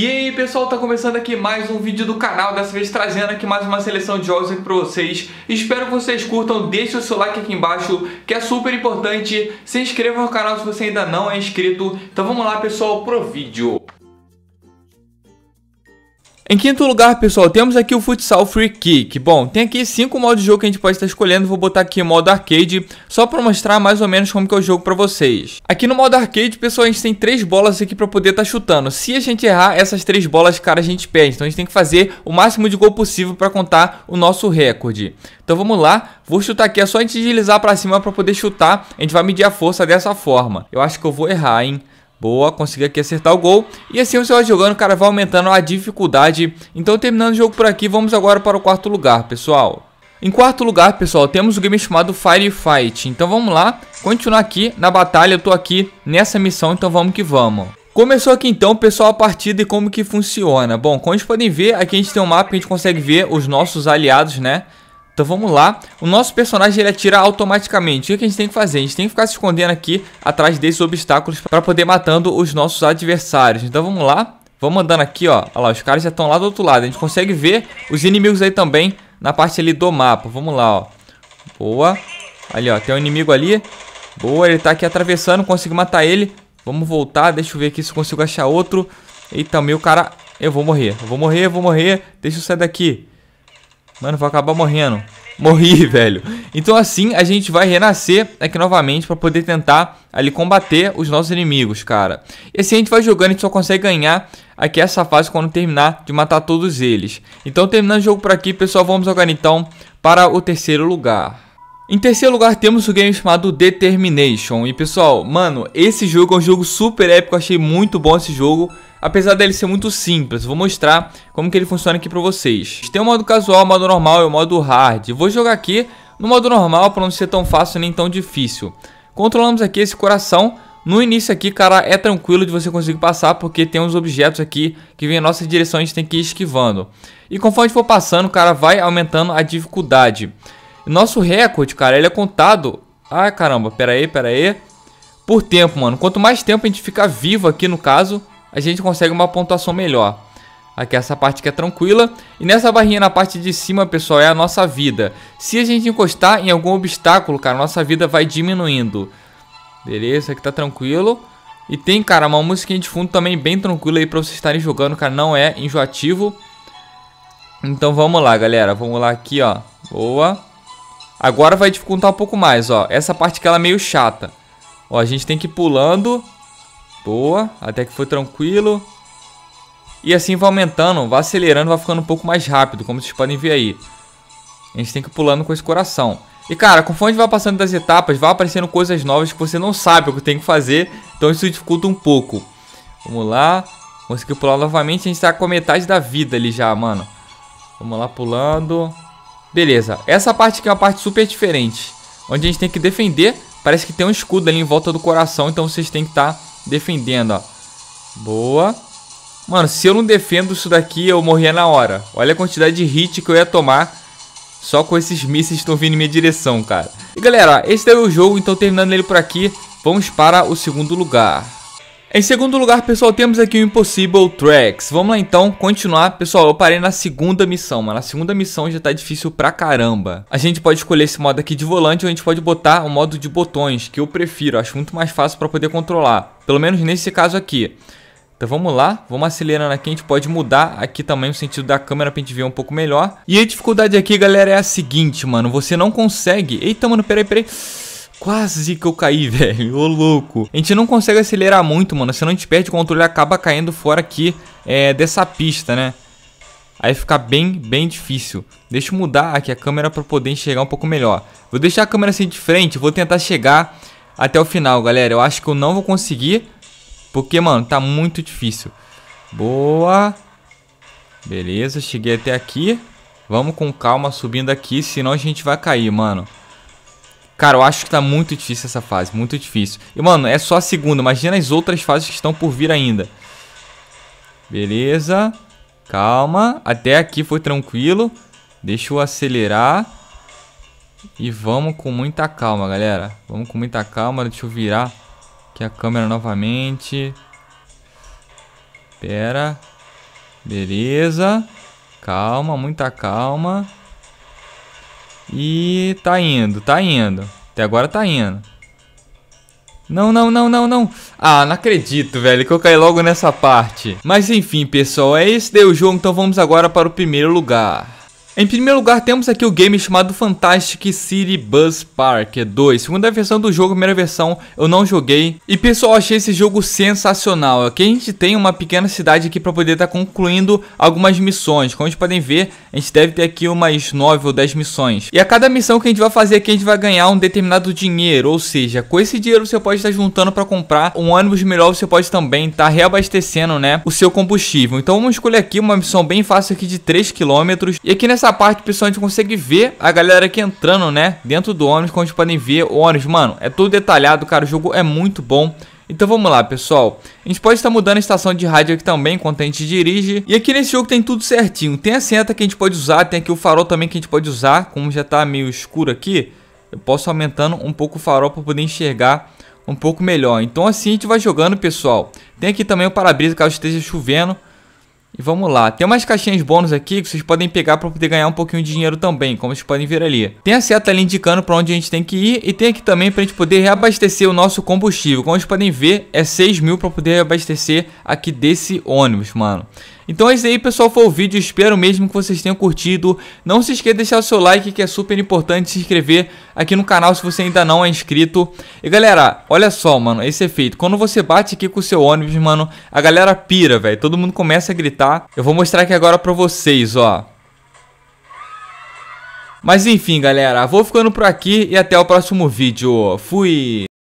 E aí pessoal, tá começando aqui mais um vídeo do canal, dessa vez trazendo aqui mais uma seleção de jogos aqui pra vocês. Espero que vocês curtam, deixe o seu like aqui embaixo, que é super importante. Se inscreva no canal se você ainda não é inscrito. Então vamos lá pessoal, pro vídeo. Em quinto lugar, pessoal, temos aqui o Futsal Free Kick. Bom, tem aqui cinco modos de jogo que a gente pode estar escolhendo. Vou botar aqui o modo arcade, só para mostrar mais ou menos como que é o jogo para vocês. Aqui no modo arcade, pessoal, a gente tem três bolas aqui para poder estar tá chutando. Se a gente errar essas três bolas, cara, a gente perde. Então a gente tem que fazer o máximo de gol possível para contar o nosso recorde. Então vamos lá, vou chutar aqui, é só a gente deslizar para cima para poder chutar. A gente vai medir a força dessa forma. Eu acho que eu vou errar, hein? Boa, consegui aqui acertar o gol. E assim você vai jogando, cara, vai aumentando a dificuldade. Então, terminando o jogo por aqui, vamos agora para o quarto lugar, pessoal. Em quarto lugar, pessoal, temos o game chamado Firefight. Então vamos lá, continuar aqui na batalha, eu tô aqui nessa missão, então vamos que vamos. Começou aqui então, pessoal, a partida e como que funciona. Bom, como vocês podem ver, aqui a gente tem um mapa que a gente consegue ver os nossos aliados, né? Então vamos lá. O nosso personagem ele atira automaticamente. O que a gente tem que fazer? A gente tem que ficar se escondendo aqui atrás desses obstáculos para poder matando os nossos adversários. Então vamos lá. Vamos andando aqui, ó. Olha lá, os caras já estão lá do outro lado. A gente consegue ver os inimigos aí também na parte ali do mapa. Vamos lá, ó. Boa. Ali, ó. Tem um inimigo ali. Boa, ele tá aqui atravessando. Consegui matar ele. Vamos voltar. Deixa eu ver aqui se consigo achar outro. Eita, meu cara. Eu vou morrer. Eu vou morrer, eu vou morrer. Deixa eu sair daqui. Mano, vou acabar morrendo. Morri, velho. Então assim a gente vai renascer aqui novamente para poder tentar ali combater os nossos inimigos, cara. E assim a gente vai jogando, a gente só consegue ganhar aqui essa fase quando terminar de matar todos eles. Então terminando o jogo por aqui, pessoal, vamos jogar então para o terceiro lugar. Em terceiro lugar temos o game chamado Determination. E pessoal, mano, esse jogo é um jogo super épico, achei muito bom esse jogo. Apesar dele ser muito simples, vou mostrar como que ele funciona aqui pra vocês. Tem o modo casual, o modo normal e o modo hard. Vou jogar aqui no modo normal pra não ser tão fácil nem tão difícil. Controlamos aqui esse coração. No início aqui, cara, é tranquilo de você conseguir passar porque tem uns objetos aqui que vêm em nossa direção, e a gente tem que ir esquivando. E conforme for passando, cara, vai aumentando a dificuldade. Nosso recorde, cara, ele é contado. Ah, caramba, pera aí, pera aí. Por tempo, mano. Quanto mais tempo a gente ficar vivo aqui, no caso, a gente consegue uma pontuação melhor. Aqui essa parte que é tranquila. E nessa barrinha na parte de cima, pessoal, é a nossa vida. Se a gente encostar em algum obstáculo, cara, nossa vida vai diminuindo. Beleza, aqui tá tranquilo. E tem, cara, uma musiquinha de fundo também bem tranquila aí pra vocês estarem jogando, cara. Não é enjoativo. Então vamos lá, galera. Vamos lá aqui, ó. Boa. Agora vai dificultar um pouco mais, ó. Essa parte que ela é meio chata. Ó, a gente tem que ir pulando. Boa, até que foi tranquilo. E assim vai aumentando, vai acelerando, vai ficando um pouco mais rápido, como vocês podem ver aí. A gente tem que ir pulando com esse coração. E cara, conforme a gente vai passando das etapas, vai aparecendo coisas novas que você não sabe o que tem que fazer. Então isso dificulta um pouco. Vamos lá. Consegui pular novamente, a gente tá com a metade da vida ali já, mano. Vamos lá, pulando. Beleza, essa parte aqui é uma parte super diferente, onde a gente tem que defender, parece que tem um escudo ali em volta do coração, então vocês têm que estar tá defendendo, ó. Boa. Mano, se eu não defendo isso daqui, eu morria na hora. Olha a quantidade de hit que eu ia tomar só com esses mísseis que estão vindo em minha direção, cara. E galera, esse daí é o jogo, então terminando ele por aqui, vamos para o segundo lugar. Em segundo lugar, pessoal, temos aqui o Impossible Tracks. Vamos lá então, continuar. Pessoal, eu parei na segunda missão, mano. na segunda missão já tá difícil pra caramba. A gente pode escolher esse modo aqui de volante ou a gente pode botar o modo de botões, que eu prefiro, acho muito mais fácil pra poder controlar. Pelo menos nesse caso aqui. Então vamos lá, vamos acelerando aqui, a gente pode mudar aqui também o sentido da câmera pra gente ver um pouco melhor. E a dificuldade aqui, galera, é a seguinte, mano, você não consegue... Eita, mano, peraí, peraí... Quase que eu caí, velho. Ô, louco. A gente não consegue acelerar muito, mano. Senão a gente perde o controle e acaba caindo fora aqui é, dessa pista, né? Aí fica bem, bem difícil. Deixa eu mudar aqui a câmera para poder enxergar um pouco melhor. Vou deixar a câmera assim de frente. Vou tentar chegar até o final, galera. Eu acho que eu não vou conseguir. Porque, mano, tá muito difícil. Boa. Beleza, cheguei até aqui. Vamos com calma subindo aqui, senão a gente vai cair, mano. Cara, eu acho que tá muito difícil essa fase, muito difícil. E, mano, é só a segunda, imagina as outras fases que estão por vir ainda. Beleza. Calma, até aqui foi tranquilo. Deixa eu acelerar. E vamos com muita calma, galera. Vamos com muita calma, deixa eu virar aqui a câmera novamente. Pera. Beleza. Calma, muita calma. E tá indo, tá indo. Até agora tá indo. Não, não, não, não, não. Ah, não acredito, velho, que eu caí logo nessa parte. Mas enfim, pessoal, é esse daí o jogo, então vamos agora para o primeiro lugar. Em primeiro lugar, temos aqui o game chamado Fantastic City Bus Park 2, segunda versão do jogo, primeira versão eu não joguei. E pessoal, achei esse jogo sensacional. Aqui a gente tem uma pequena cidade aqui para poder estar tá concluindo algumas missões. Como vocês podem ver, a gente deve ter aqui umas 9 ou 10 missões. E a cada missão que a gente vai fazer aqui, a gente vai ganhar um determinado dinheiro, ou seja, com esse dinheiro você pode estar tá juntando para comprar um ônibus melhor, você pode também estar tá reabastecendo, né, o seu combustível. Então vamos escolher aqui uma missão bem fácil aqui de 3 km. E aqui nessa nessa parte, pessoal, a gente consegue ver a galera aqui entrando, né? Dentro do ônibus, como podem ver, o ônibus, mano, é tudo detalhado, cara. O jogo é muito bom. Então vamos lá, pessoal. A gente pode estar mudando a estação de rádio aqui também, enquanto a gente dirige. E aqui nesse jogo tem tudo certinho. Tem a seta que a gente pode usar, tem aqui o farol também que a gente pode usar. Como já está meio escuro aqui, eu posso aumentando um pouco o farol para poder enxergar um pouco melhor. Então assim a gente vai jogando, pessoal. Tem aqui também o para-brisa caso esteja chovendo. E vamos lá, tem umas caixinhas bônus aqui que vocês podem pegar para poder ganhar um pouquinho de dinheiro também, como vocês podem ver ali. Tem a seta ali indicando para onde a gente tem que ir e tem aqui também para a gente poder reabastecer o nosso combustível. Como vocês podem ver, é 6 mil para poder reabastecer aqui desse ônibus, mano. Então é isso aí, pessoal, foi o vídeo. Espero mesmo que vocês tenham curtido. Não se esqueça de deixar o seu like, que é super importante, se inscrever aqui no canal se você ainda não é inscrito. E galera, olha só, mano, esse efeito. Quando você bate aqui com o seu ônibus, mano, a galera pira, velho. Todo mundo começa a gritar. Eu vou mostrar aqui agora pra vocês, ó. Mas enfim, galera, vou ficando por aqui e até o próximo vídeo. Fui!